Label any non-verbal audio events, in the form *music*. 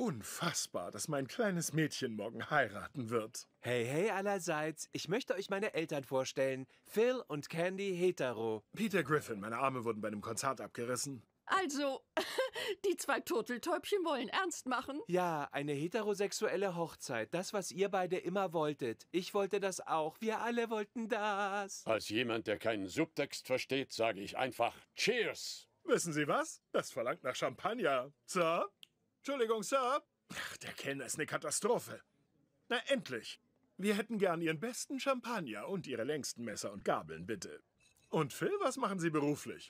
Unfassbar, dass mein kleines Mädchen morgen heiraten wird. Hey, hey allerseits, ich möchte euch meine Eltern vorstellen, Phil und Candy Hetero. Peter Griffin, meine Arme wurden bei einem Konzert abgerissen. Also, *laughs* die zwei Turteltäubchen wollen ernst machen. Ja, eine heterosexuelle Hochzeit. Das, was ihr beide immer wolltet. Ich wollte das auch. Wir alle wollten das. Als jemand, der keinen Subtext versteht, sage ich einfach Cheers. Wissen Sie was? Das verlangt nach Champagner. Sir? Entschuldigung, Sir. Ach, der Kellner ist eine Katastrophe. Na, endlich. Wir hätten gern Ihren besten Champagner und Ihre längsten Messer und Gabeln, bitte. Und Phil, was machen Sie beruflich?